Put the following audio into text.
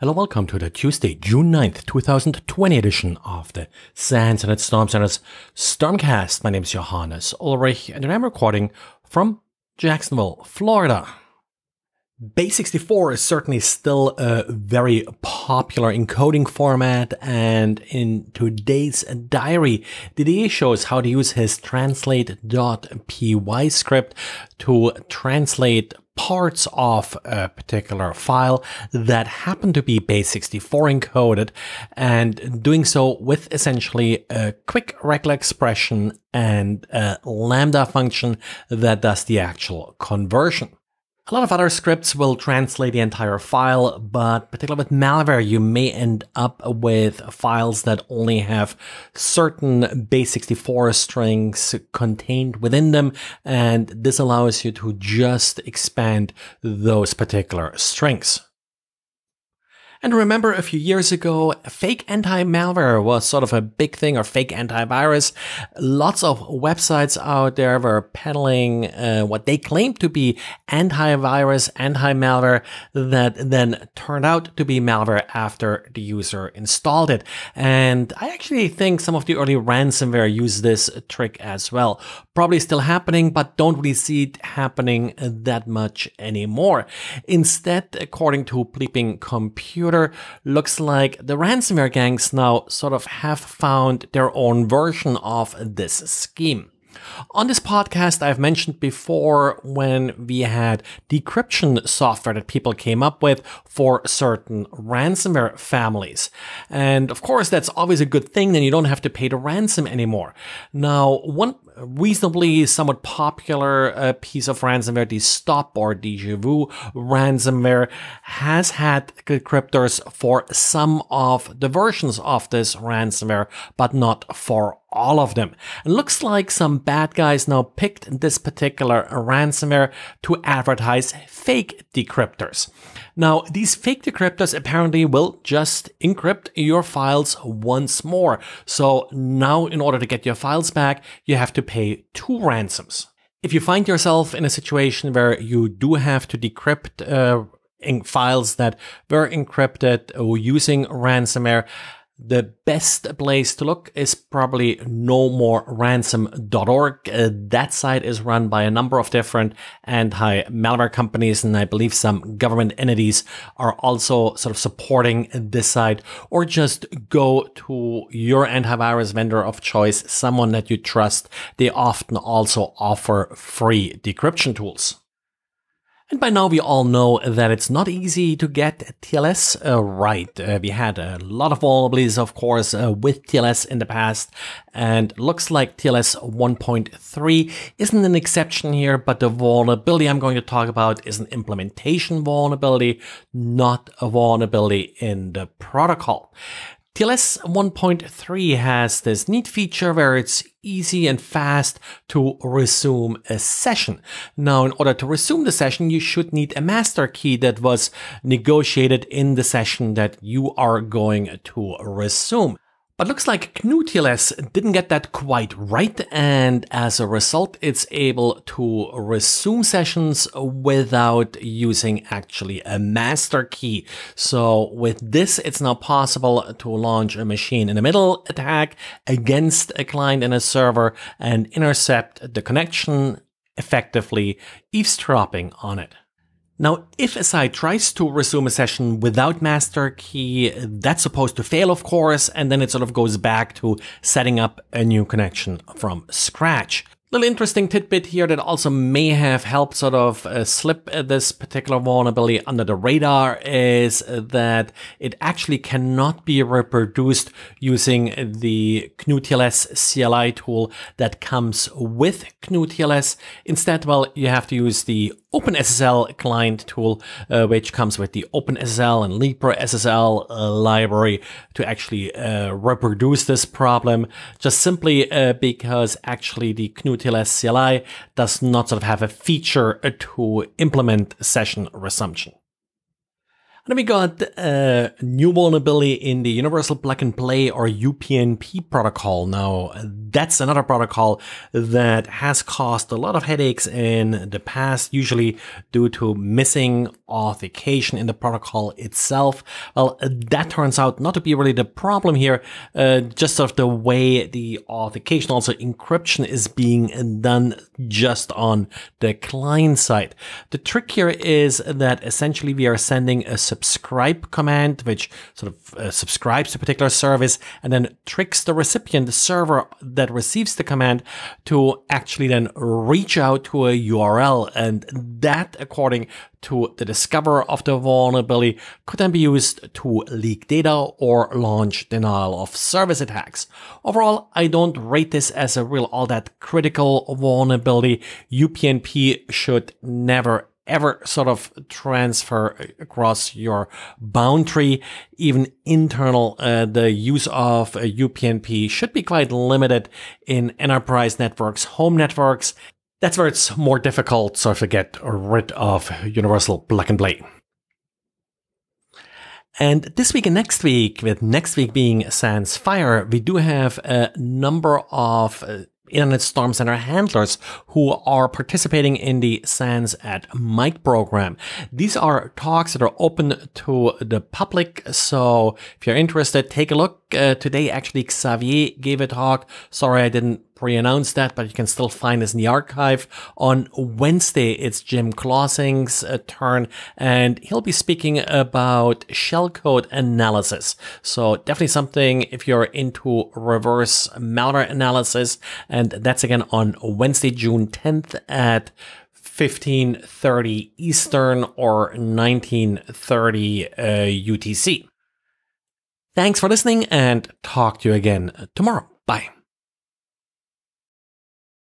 Hello, welcome to the Tuesday, June 9th, 2020 edition of the Sands and Storm Center's Stormcast. My name is Johannes Ulrich, and I'm recording from Jacksonville, Florida. Base64 is certainly still a very popular encoding format and in today's diary, Didier shows how to use his translate.py script to translate parts of a particular file that happen to be base64 encoded and doing so with essentially a quick regular expression and a lambda function that does the actual conversion. A lot of other scripts will translate the entire file, but particularly with malware, you may end up with files that only have certain base64 strings contained within them, and this allows you to just expand those particular strings. And remember a few years ago, fake anti-malware was sort of a big thing or fake antivirus. Lots of websites out there were peddling uh, what they claimed to be antivirus, anti-malware that then turned out to be malware after the user installed it. And I actually think some of the early ransomware used this trick as well. Probably still happening, but don't really see it happening that much anymore. Instead, according to Bleeping Computer, computer, looks like the ransomware gangs now sort of have found their own version of this scheme. On this podcast, I've mentioned before when we had decryption software that people came up with for certain ransomware families. And of course, that's always a good thing. Then you don't have to pay the ransom anymore. Now, one reasonably somewhat popular uh, piece of ransomware, the Stop or Deja Vu ransomware, has had decryptors for some of the versions of this ransomware, but not for all of them. It looks like some bad guys now picked this particular ransomware to advertise fake decryptors. Now, these fake decryptors apparently will just encrypt your files once more. So now in order to get your files back, you have to pay two ransoms. If you find yourself in a situation where you do have to decrypt uh, files that were encrypted using ransomware, the best place to look is probably nomoreransom.org. Uh, that site is run by a number of different anti-malware companies, and I believe some government entities are also sort of supporting this site. Or just go to your antivirus vendor of choice, someone that you trust. They often also offer free decryption tools. And by now we all know that it's not easy to get TLS uh, right. Uh, we had a lot of vulnerabilities, of course, uh, with TLS in the past, and looks like TLS 1.3 isn't an exception here, but the vulnerability I'm going to talk about is an implementation vulnerability, not a vulnerability in the protocol. TLS 1.3 has this neat feature where it's easy and fast to resume a session. Now, in order to resume the session, you should need a master key that was negotiated in the session that you are going to resume. But looks like Knutilus didn't get that quite right, and as a result, it's able to resume sessions without using actually a master key. So with this, it's now possible to launch a machine in the middle attack against a client and a server and intercept the connection, effectively eavesdropping on it. Now, if a site tries to resume a session without master key, that's supposed to fail, of course, and then it sort of goes back to setting up a new connection from scratch. Little interesting tidbit here that also may have helped sort of uh, slip uh, this particular vulnerability under the radar is uh, that it actually cannot be reproduced using the GNU-TLS CLI tool that comes with GNU-TLS. Instead, well, you have to use the OpenSSL client tool, uh, which comes with the OpenSSL and LibreSSL uh, library to actually uh, reproduce this problem, just simply uh, because actually the GNU-TLS CLI does not sort of have a feature to implement session resumption. And we got a uh, new vulnerability in the Universal Plug and Play or UPnP protocol. Now, that's another protocol that has caused a lot of headaches in the past, usually due to missing authentication in the protocol itself. Well, uh, that turns out not to be really the problem here, uh, just sort of the way the authentication, also encryption is being done just on the client side. The trick here is that essentially we are sending a subscribe command, which sort of uh, subscribes to a particular service and then tricks the recipient, the server that receives the command to actually then reach out to a URL. And that, according to the discoverer of the vulnerability could then be used to leak data or launch denial of service attacks. Overall, I don't rate this as a real all that critical vulnerability. UPnP should never ever sort of transfer across your boundary, even internal, uh, the use of UPnP uh, should be quite limited in enterprise networks, home networks, that's where it's more difficult sort of to get rid of universal black and play. And this week and next week, with next week being Sans Fire, we do have a number of uh, Internet Storm Center handlers who are participating in the Sans at Mic program. These are talks that are open to the public. So if you're interested, take a look. Uh, today, actually, Xavier gave a talk. Sorry, I didn't pre-announced that, but you can still find this in the archive. On Wednesday, it's Jim Clausing's uh, turn, and he'll be speaking about shellcode analysis. So definitely something if you're into reverse malware analysis, and that's again on Wednesday, June 10th at 1530 Eastern or 1930 uh, UTC. Thanks for listening and talk to you again tomorrow. Bye.